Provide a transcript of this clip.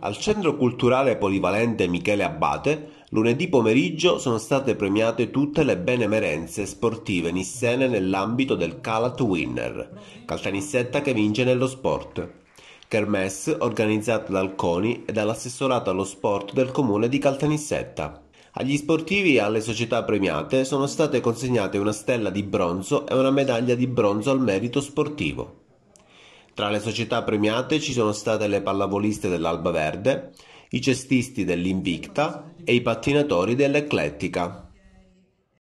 Al Centro Culturale Polivalente Michele Abbate lunedì pomeriggio sono state premiate tutte le benemerenze sportive nissene nell'ambito del Calat Winner, caltanissetta che vince nello sport. Kermesse organizzata dal CONI e dall'assessorato allo sport del comune di Caltanissetta. Agli sportivi e alle società premiate sono state consegnate una stella di bronzo e una medaglia di bronzo al merito sportivo. Tra le società premiate ci sono state le pallavoliste dell'Alba Verde, i cestisti dell'Invicta e i pattinatori dell'Eclettica.